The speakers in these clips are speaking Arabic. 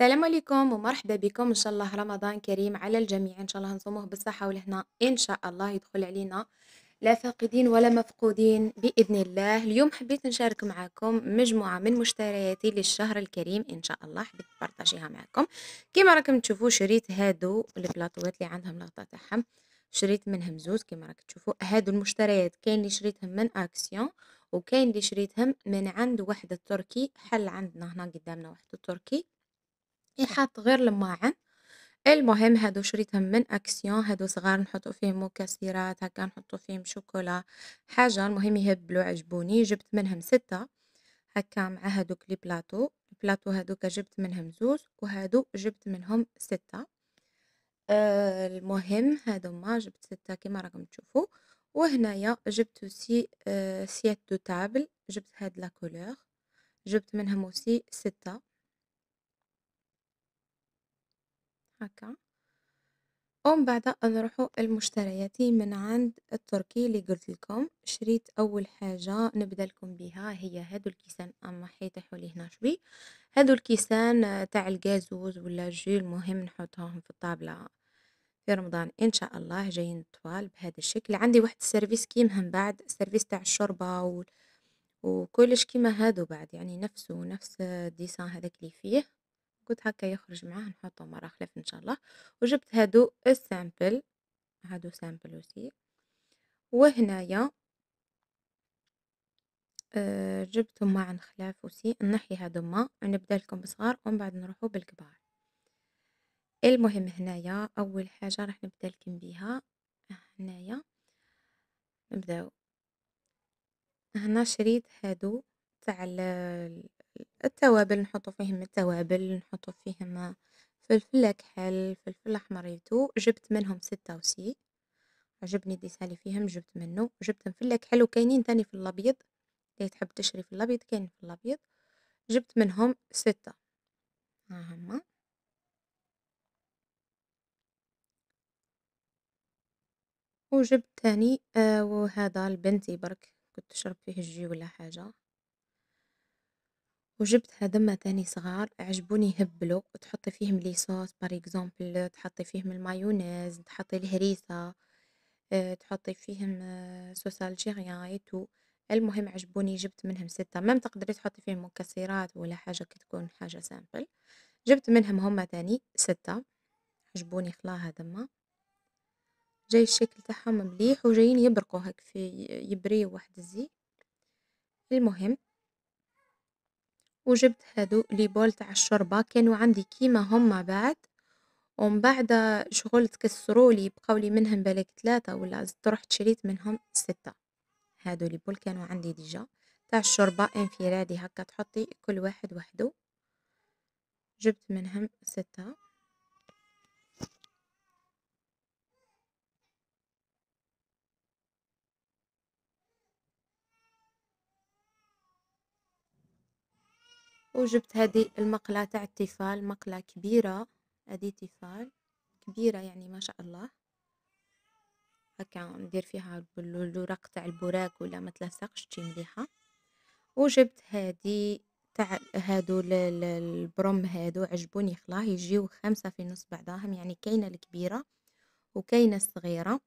السلام عليكم ومرحبا بكم ان شاء الله رمضان كريم على الجميع ان شاء الله نصوموه بالصحه والهنا ان شاء الله يدخل علينا لا فاقدين ولا مفقودين باذن الله اليوم حبيت نشارك معكم مجموعه من مشترياتي للشهر الكريم ان شاء الله حبيت نبارطاجيها معكم كما راكم تشوفوا شريت هادو البلاطوات اللي عندهم لقطه تاعهم شريت منهم زوز كما راك تشوفوا هادو المشتريات كاين اللي شريتهم من اكسيون وكاين اللي شريتهم من عند واحد التركي حل عندنا هنا قدامنا واحد التركي حاط غير لماعن، المهم هادو شريتهم من أكسيون هادو صغار نحطو فيهم مكسرات هكا نحطو فيهم شوكولا حاجة المهم يهبلو عجبوني جبت منهم ستة هكا مع هادوك لي بلاطو، البلاطو هادوك جبت منهم زوز وهادو جبت منهم ستة، آه، المهم ما جبت ستة كيما راكم تشوفو، وهنايا جبت أوسي آه، سيات دو تابل جبت هاد لا كولور جبت منهم أوسي ستة. هكا ومن بعد نروحو المشترياتي من عند التركي اللي قلت لكم شريت اول حاجه نبدا لكم بها هي هادو الكيسان اما حيطيحو لي هنا شوي هادو الكيسان تاع الغازوز ولا جو المهم نحطوهم في الطابله في رمضان ان شاء الله جايين طوال بهذا الشكل عندي واحد السيرفيس كيما بعد السيرفيس تاع الشوربه و... وكلش كيما هادو بعد يعني نفسه نفس الديسان هذاك اللي فيه كنت هكا يخرج معاه نحطه مرة خلاف ان شاء الله وجبت هادو السامبل هادو سامبل وسي وهنايا أه جبتهم مع خلاف وسي نحي هادوما نبدا لكم بصغار ومن بعد نروحو بالكبار المهم هنايا اول حاجه راح نبدا لكم بيها هنايا نبداو هنا شريط هادو تاع التوابل نحطو فيهم التوابل نحطو فيهم فلفل أكحل فلفل أحمر يتو جبت منهم ستة وسي عجبني ديسالي فيهم جبت منو جبت فلفل أكحل وكاينين تاني في الأبيض اللي تحب تشري في الأبيض كاين في الأبيض جبت منهم ستة ها هما وجبت تاني آه وهذا لبنتي برك كنت تشرب فيه الجي ولا حاجة وجبت هذما تاني صغار عجبوني يهبلو تحطي فيهم ليصوص باغ اكزومبل تحطي فيهم المايونيز تحطي الهريسة آه، تحطي فيهم آه، صوص الجيريان المهم عجبوني جبت منهم ستة مام تقدري تحطي فيهم مكسرات ولا حاجة كي تكون حاجة سامبل جبت منهم هما تاني ستة عجبوني خلا هذما جاي الشكل تاعهم مليح وجايين يبرقو هك في يبريو واحد الزي المهم وجبت هادو لي بول تاع الشوربة كانو عندي كيما هما بعد، ومن بعدا شغل بقاو بقاولي منهم بالك ثلاثه ولا زدت رحت شريت منهم ستة، هادو لي بول كانو عندي ديجا، تاع الشوربة انفرادي هكا تحطي كل واحد وحدو، جبت منهم ستة. وجبت هذه المقلة تاع التيفال مقلة كبيرة هذه تيفال كبيرة يعني ما شاء الله هكا ندير فيها الوراق تاع البراك ولا ما تلصقش تجي مليحة وجبت هذه تاع هادو البروم هادو عجبوني خلاه يجيو خمسة في نص بعضاهم يعني كاينة الكبيرة وكاينة الصغيرة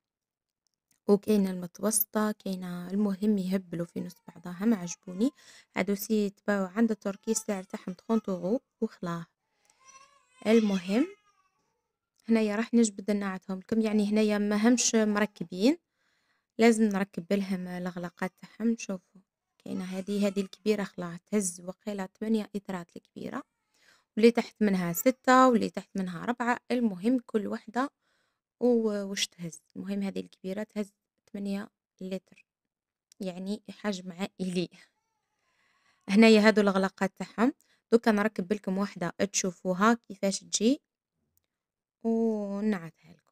وكاينة المتوسطة كاينة المهم يهبلو في نص بعضاها ما عجبوني هادو سي يتباعو عند التركي السعر تاعهم طخون طوغو وخلاه المهم هنايا راح نجبد نعتهم لكم يعني هنايا ماهمش مركبين لازم نركب لهم الغلاقات تاعهم شوفوا كاينه هذه هذه الكبيره خلاص تهز وقيله 8 اطرات الكبيره واللي تحت منها ستة واللي تحت منها ربعة المهم كل وحده وش تهز المهم هذه الكبيره تهز ثمانية لتر يعني حجم عائلي هنايا هادو الغلاقات تاعهم دوكا نركب لكم وحده تشوفوها كيفاش تجي ونعرضها لكم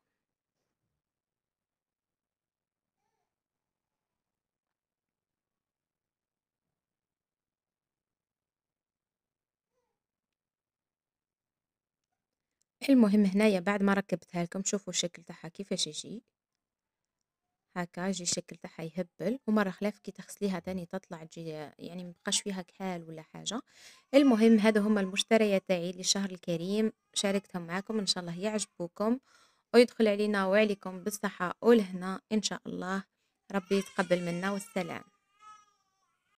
المهم هنايا بعد ما ركبتها لكم شوفوا الشكل تاعها كيفاش يجي هكا يجي الشكل تاعها يهبل ومره خلاف كي تغسليها تاني تطلع تجي يعني مبقاش فيها كحال ولا حاجه المهم هذا هما المشتريات تاعي للشهر الكريم شاركتهم معاكم ان شاء الله يعجبوكم ويدخل علينا وعليكم بالصحه والهنا ان شاء الله ربي يتقبل منا والسلام